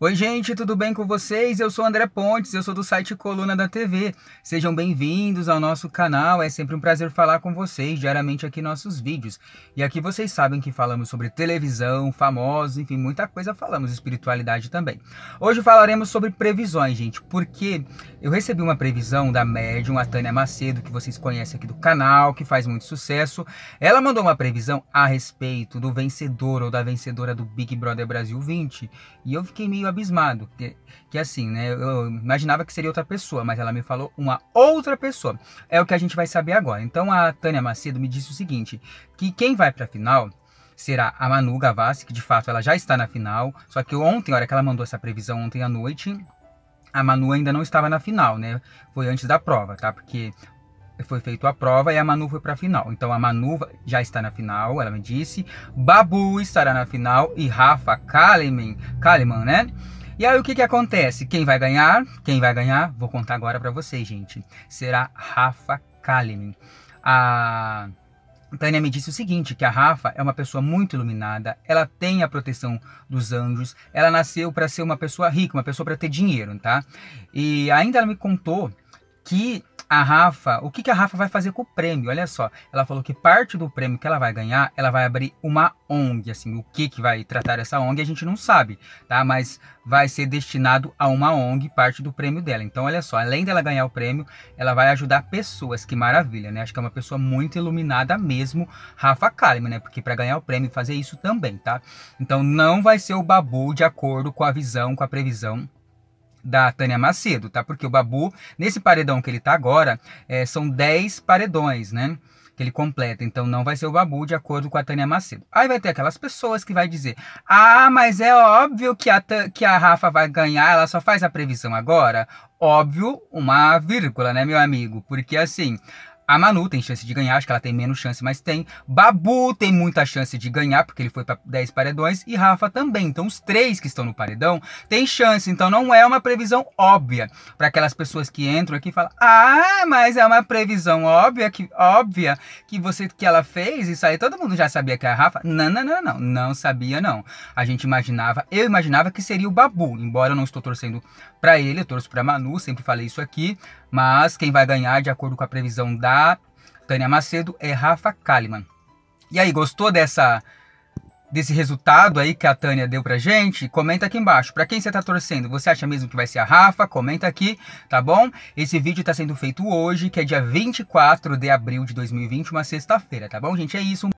Oi, gente, tudo bem com vocês? Eu sou André Pontes, eu sou do site Coluna da TV. Sejam bem-vindos ao nosso canal. É sempre um prazer falar com vocês diariamente aqui nossos vídeos. E aqui vocês sabem que falamos sobre televisão, famosos, enfim, muita coisa falamos, espiritualidade também. Hoje falaremos sobre previsões, gente, porque eu recebi uma previsão da médium, a Tânia Macedo, que vocês conhecem aqui do canal, que faz muito sucesso. Ela mandou uma previsão a respeito do vencedor ou da vencedora do Big Brother Brasil 20, e eu fiquei meio abismado. Que, que assim, né? Eu imaginava que seria outra pessoa, mas ela me falou uma outra pessoa. É o que a gente vai saber agora. Então a Tânia Macedo me disse o seguinte: que quem vai pra final será a Manu Gavassi, que de fato ela já está na final. Só que ontem, a hora que ela mandou essa previsão ontem à noite, a Manu ainda não estava na final, né? Foi antes da prova, tá? Porque foi feita a prova e a Manu foi para a final. Então a Manu já está na final, ela me disse. Babu estará na final e Rafa Kalimann, Kalimann, né? E aí o que que acontece? Quem vai ganhar? Quem vai ganhar? Vou contar agora para vocês, gente. Será Rafa Kalimann. A Tânia me disse o seguinte, que a Rafa é uma pessoa muito iluminada, ela tem a proteção dos anjos, ela nasceu para ser uma pessoa rica, uma pessoa para ter dinheiro, tá? E ainda ela me contou que a Rafa, o que, que a Rafa vai fazer com o prêmio? Olha só, ela falou que parte do prêmio que ela vai ganhar, ela vai abrir uma ONG, assim, o que que vai tratar essa ONG a gente não sabe, tá? Mas vai ser destinado a uma ONG parte do prêmio dela. Então, olha só, além dela ganhar o prêmio, ela vai ajudar pessoas, que maravilha, né? Acho que é uma pessoa muito iluminada mesmo, Rafa Kalimann, né? Porque para ganhar o prêmio fazer isso também, tá? Então, não vai ser o babu de acordo com a visão, com a previsão da Tânia Macedo, tá? Porque o Babu, nesse paredão que ele tá agora, é, são 10 paredões, né? que ele completa. Então não vai ser o Babu, de acordo com a Tânia Macedo. Aí vai ter aquelas pessoas que vai dizer: Ah, mas é óbvio que a, que a Rafa vai ganhar, ela só faz a previsão agora. Óbvio, uma vírgula, né, meu amigo? Porque assim, a Manu tem chance de ganhar, acho que ela tem menos chance, mas tem. Babu tem muita chance de ganhar, porque ele foi para 10 paredões. E Rafa também. Então, os três que estão no paredão têm chance. Então, não é uma previsão óbvia. Para aquelas pessoas que entram aqui e falam: Ah, mas é uma previsão óbvia que, óbvia que você que ela fez. Isso aí todo mundo já sabia que é a Rafa. Não, não, não, não. Não sabia, não. A gente imaginava, eu imaginava que seria o Babu. Embora eu não estou torcendo para ele, eu torço para Manu, sempre falei isso aqui. Mas quem vai ganhar, de acordo com a previsão da Tânia Macedo é Rafa Kalimann. E aí, gostou dessa desse resultado aí que a Tânia deu pra gente, comenta aqui embaixo. Pra quem você tá torcendo, você acha mesmo que vai ser a Rafa? Comenta aqui, tá bom? Esse vídeo tá sendo feito hoje, que é dia 24 de abril de 2020, uma sexta-feira, tá bom, gente? É isso.